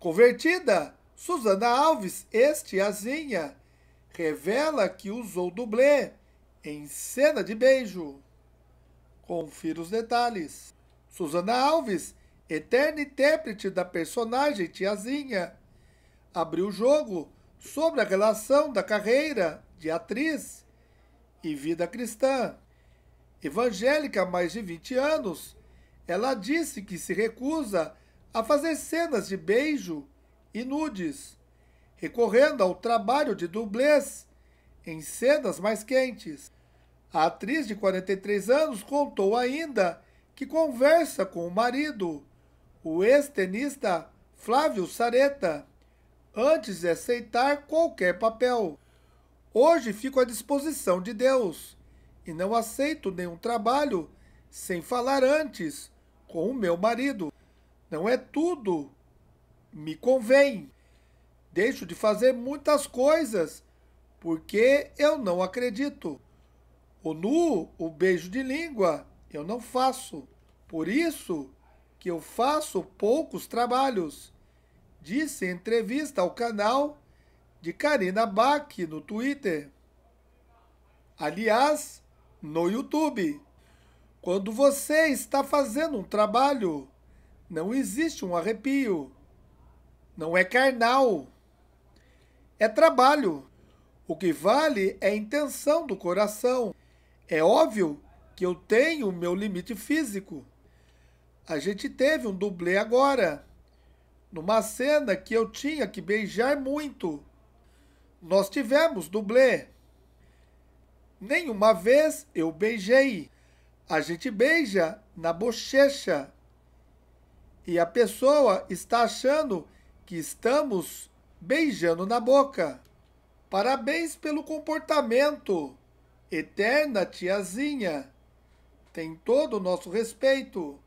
Convertida, Susana Alves, estiazinha, revela que usou dublê em cena de beijo. Confira os detalhes. Susana Alves, eterna intérprete da personagem Tiazinha, abriu o jogo sobre a relação da carreira de atriz e vida cristã. Evangélica há mais de 20 anos, ela disse que se recusa a fazer cenas de beijo e nudes, recorrendo ao trabalho de dublês em cenas mais quentes. A atriz de 43 anos contou ainda que conversa com o marido, o ex-tenista Flávio Sareta, antes de aceitar qualquer papel. Hoje fico à disposição de Deus e não aceito nenhum trabalho sem falar antes com o meu marido. Não é tudo. Me convém. Deixo de fazer muitas coisas porque eu não acredito. O nu, o beijo de língua, eu não faço. Por isso que eu faço poucos trabalhos, disse em entrevista ao canal de Karina Bach no Twitter. Aliás, no YouTube. Quando você está fazendo um trabalho, não existe um arrepio. Não é carnal. É trabalho. O que vale é a intenção do coração. É óbvio que eu tenho o meu limite físico. A gente teve um dublê agora, numa cena que eu tinha que beijar muito. Nós tivemos dublê. Nenhuma vez eu beijei. A gente beija na bochecha e a pessoa está achando que estamos beijando na boca. Parabéns pelo comportamento, eterna tiazinha. Tem todo o nosso respeito.